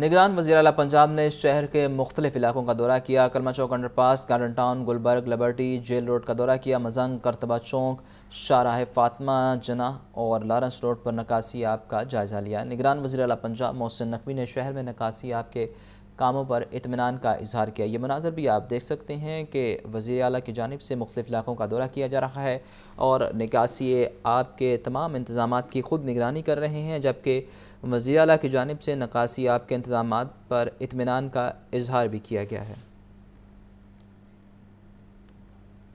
निगरान वजी अल पंजाब ने शहर के मुख्तलिफ इलाकों का दौरा किया Kalma Chowk underpass Garden Town Gulberg Liberty Jail Road का दौरा किया मजंग करतबा चौंक शाह फातमा जना और लारेंस रोड पर नकासी आप का जायज़ा लिया निगरान वजी अल पंजाब मोहसिन नकवी ने शहर में नकासी आप के कामों पर इतमान का इजहार किया ये मनाजर भी आप देख सकते हैं कि वज़ी अल की जानब से मुख्तफ इलाकों का दौरा किया जा रहा है और निकासी आपके तमाम इंतजाम की खुद निगरानी कर रहे हैं जबकि वज़ी अल की जानब से नकासी आपके इंतजाम पर इतमान का इजहार भी किया गया है